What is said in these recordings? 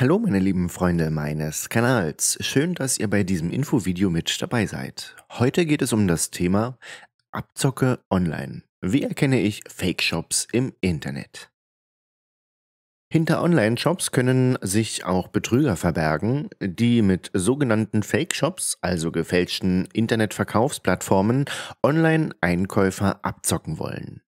Hallo meine lieben Freunde meines Kanals. Schön, dass ihr bei diesem Infovideo mit dabei seid. Heute geht es um das Thema Abzocke online. Wie erkenne ich Fake-Shops im Internet? Hinter Online-Shops können sich auch Betrüger verbergen, die mit sogenannten Fake-Shops, also gefälschten Internetverkaufsplattformen, Online-Einkäufer abzocken wollen.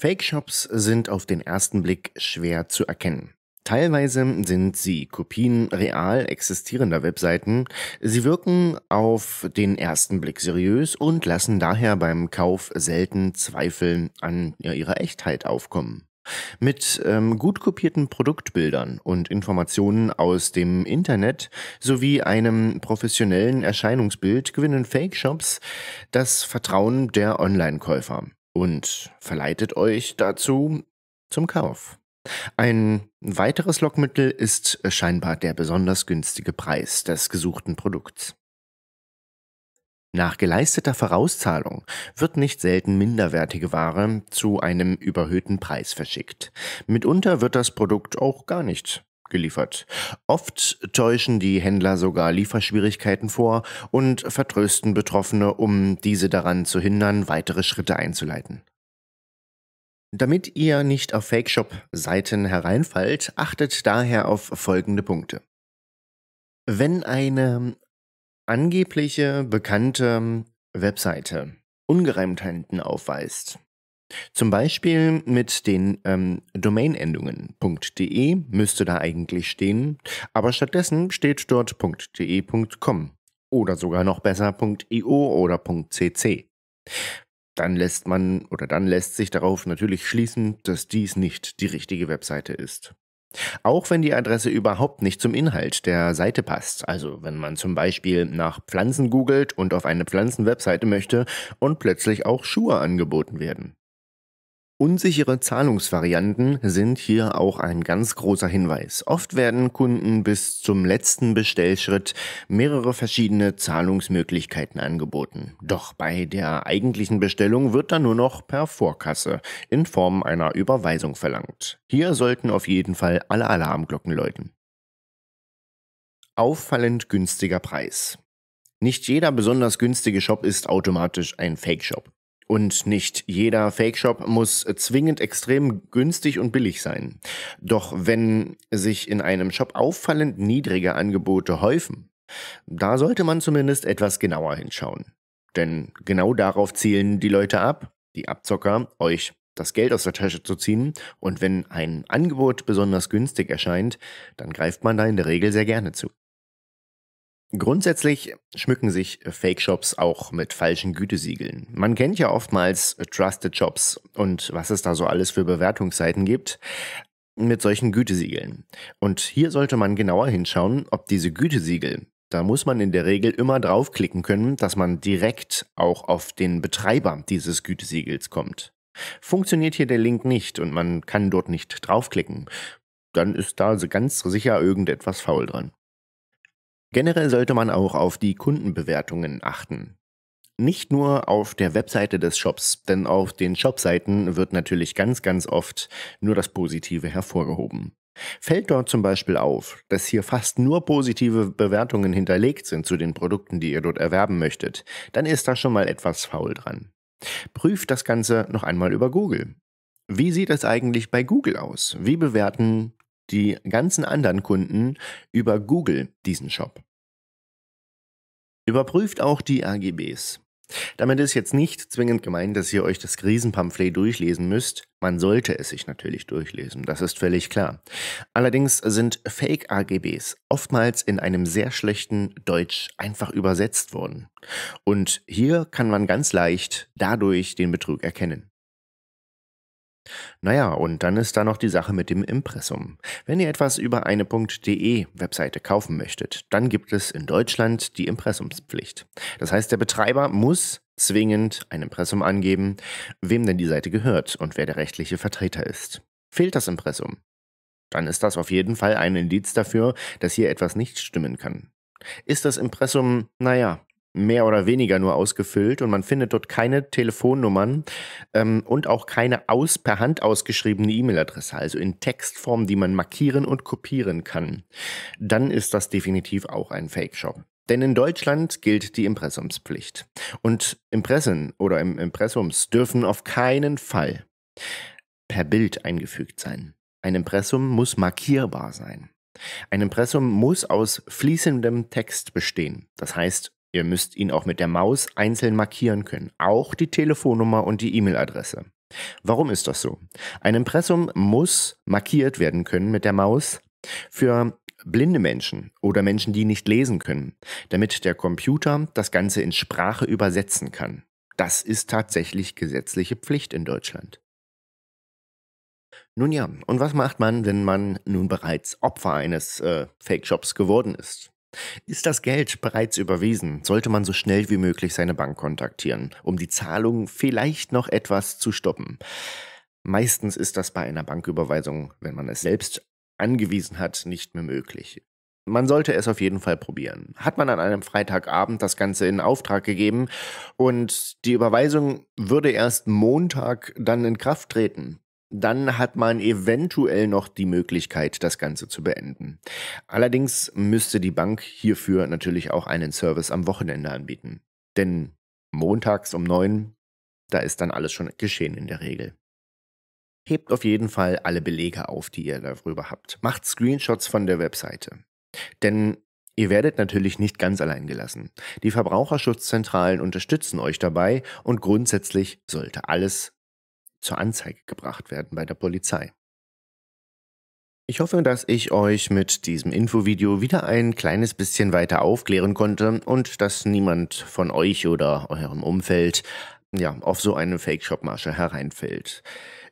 Fake-Shops sind auf den ersten Blick schwer zu erkennen. Teilweise sind sie Kopien real existierender Webseiten. Sie wirken auf den ersten Blick seriös und lassen daher beim Kauf selten Zweifel an ihrer Echtheit aufkommen. Mit ähm, gut kopierten Produktbildern und Informationen aus dem Internet sowie einem professionellen Erscheinungsbild gewinnen Fake-Shops das Vertrauen der Online-Käufer und verleitet euch dazu zum Kauf. Ein weiteres Lockmittel ist äh, scheinbar der besonders günstige Preis des gesuchten Produkts. Nach geleisteter Vorauszahlung wird nicht selten minderwertige Ware zu einem überhöhten Preis verschickt. Mitunter wird das Produkt auch gar nicht geliefert. Oft täuschen die Händler sogar Lieferschwierigkeiten vor und vertrösten Betroffene, um diese daran zu hindern, weitere Schritte einzuleiten. Damit ihr nicht auf Fake-Shop-Seiten hereinfallt, achtet daher auf folgende Punkte. Wenn eine angebliche bekannte Webseite Ungereimtheiten aufweist, zum Beispiel mit den ähm, Domainendungen e müsste da eigentlich stehen, aber stattdessen steht dort .de.com oder sogar noch besser .io oder .cc dann lässt man oder dann lässt sich darauf natürlich schließen, dass dies nicht die richtige Webseite ist. Auch wenn die Adresse überhaupt nicht zum Inhalt der Seite passt, also wenn man zum Beispiel nach Pflanzen googelt und auf eine Pflanzenwebseite möchte und plötzlich auch Schuhe angeboten werden. Unsichere Zahlungsvarianten sind hier auch ein ganz großer Hinweis. Oft werden Kunden bis zum letzten Bestellschritt mehrere verschiedene Zahlungsmöglichkeiten angeboten. Doch bei der eigentlichen Bestellung wird dann nur noch per Vorkasse in Form einer Überweisung verlangt. Hier sollten auf jeden Fall alle Alarmglocken läuten. Auffallend günstiger Preis. Nicht jeder besonders günstige Shop ist automatisch ein Fake-Shop. Und nicht jeder Fake-Shop muss zwingend extrem günstig und billig sein. Doch wenn sich in einem Shop auffallend niedrige Angebote häufen, da sollte man zumindest etwas genauer hinschauen. Denn genau darauf zielen die Leute ab, die Abzocker, euch das Geld aus der Tasche zu ziehen. Und wenn ein Angebot besonders günstig erscheint, dann greift man da in der Regel sehr gerne zu. Grundsätzlich schmücken sich Fake-Shops auch mit falschen Gütesiegeln. Man kennt ja oftmals Trusted Shops und was es da so alles für Bewertungsseiten gibt mit solchen Gütesiegeln. Und hier sollte man genauer hinschauen, ob diese Gütesiegel, da muss man in der Regel immer draufklicken können, dass man direkt auch auf den Betreiber dieses Gütesiegels kommt. Funktioniert hier der Link nicht und man kann dort nicht draufklicken, dann ist da ganz sicher irgendetwas faul dran. Generell sollte man auch auf die Kundenbewertungen achten. Nicht nur auf der Webseite des Shops, denn auf den Shopseiten wird natürlich ganz, ganz oft nur das Positive hervorgehoben. Fällt dort zum Beispiel auf, dass hier fast nur positive Bewertungen hinterlegt sind zu den Produkten, die ihr dort erwerben möchtet, dann ist da schon mal etwas faul dran. Prüft das Ganze noch einmal über Google. Wie sieht es eigentlich bei Google aus? Wie bewerten die ganzen anderen Kunden über Google diesen Shop. Überprüft auch die AGBs. Damit ist jetzt nicht zwingend gemeint, dass ihr euch das Krisenpamphlet durchlesen müsst. Man sollte es sich natürlich durchlesen, das ist völlig klar. Allerdings sind Fake-AGBs oftmals in einem sehr schlechten Deutsch einfach übersetzt worden. Und hier kann man ganz leicht dadurch den Betrug erkennen. Naja, und dann ist da noch die Sache mit dem Impressum. Wenn ihr etwas über eine .de Webseite kaufen möchtet, dann gibt es in Deutschland die Impressumspflicht. Das heißt, der Betreiber muss zwingend ein Impressum angeben, wem denn die Seite gehört und wer der rechtliche Vertreter ist. Fehlt das Impressum? Dann ist das auf jeden Fall ein Indiz dafür, dass hier etwas nicht stimmen kann. Ist das Impressum, naja, mehr oder weniger nur ausgefüllt und man findet dort keine Telefonnummern ähm, und auch keine aus, per Hand ausgeschriebene E-Mail-Adresse, also in Textform, die man markieren und kopieren kann. Dann ist das definitiv auch ein Fake-Shop. Denn in Deutschland gilt die Impressumspflicht. Und Impressen oder Impressums dürfen auf keinen Fall per Bild eingefügt sein. Ein Impressum muss markierbar sein. Ein Impressum muss aus fließendem Text bestehen. Das heißt, Ihr müsst ihn auch mit der Maus einzeln markieren können, auch die Telefonnummer und die E-Mail-Adresse. Warum ist das so? Ein Impressum muss markiert werden können mit der Maus für blinde Menschen oder Menschen, die nicht lesen können, damit der Computer das Ganze in Sprache übersetzen kann. Das ist tatsächlich gesetzliche Pflicht in Deutschland. Nun ja, und was macht man, wenn man nun bereits Opfer eines äh, Fake-Shops geworden ist? Ist das Geld bereits überwiesen, sollte man so schnell wie möglich seine Bank kontaktieren, um die Zahlung vielleicht noch etwas zu stoppen. Meistens ist das bei einer Banküberweisung, wenn man es selbst angewiesen hat, nicht mehr möglich. Man sollte es auf jeden Fall probieren. Hat man an einem Freitagabend das Ganze in Auftrag gegeben und die Überweisung würde erst Montag dann in Kraft treten, dann hat man eventuell noch die Möglichkeit, das Ganze zu beenden. Allerdings müsste die Bank hierfür natürlich auch einen Service am Wochenende anbieten. Denn montags um neun, da ist dann alles schon geschehen in der Regel. Hebt auf jeden Fall alle Belege auf, die ihr darüber habt. Macht Screenshots von der Webseite. Denn Ihr werdet natürlich nicht ganz allein gelassen. Die Verbraucherschutzzentralen unterstützen euch dabei und grundsätzlich sollte alles zur Anzeige gebracht werden bei der Polizei. Ich hoffe, dass ich euch mit diesem Infovideo wieder ein kleines bisschen weiter aufklären konnte und dass niemand von euch oder eurem Umfeld ja, auf so eine Fake-Shop-Masche hereinfällt.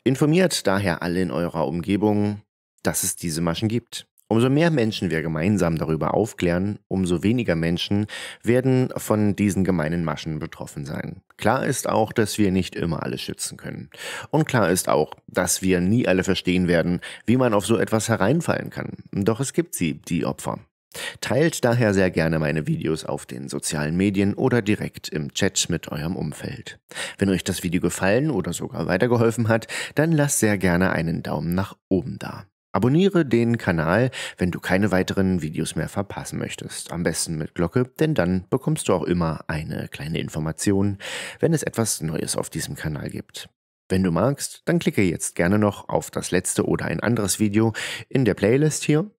Informiert daher alle in eurer Umgebung, dass es diese Maschen gibt. Umso mehr Menschen wir gemeinsam darüber aufklären, umso weniger Menschen werden von diesen gemeinen Maschen betroffen sein. Klar ist auch, dass wir nicht immer alle schützen können. Und klar ist auch, dass wir nie alle verstehen werden, wie man auf so etwas hereinfallen kann. Doch es gibt sie, die Opfer. Teilt daher sehr gerne meine Videos auf den sozialen Medien oder direkt im Chat mit eurem Umfeld. Wenn euch das Video gefallen oder sogar weitergeholfen hat, dann lasst sehr gerne einen Daumen nach oben da. Abonniere den Kanal, wenn du keine weiteren Videos mehr verpassen möchtest. Am besten mit Glocke, denn dann bekommst du auch immer eine kleine Information, wenn es etwas Neues auf diesem Kanal gibt. Wenn du magst, dann klicke jetzt gerne noch auf das letzte oder ein anderes Video in der Playlist hier.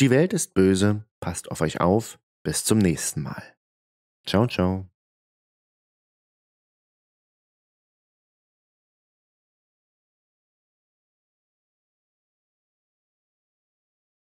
Die Welt ist böse, passt auf euch auf, bis zum nächsten Mal. Ciao, ciao.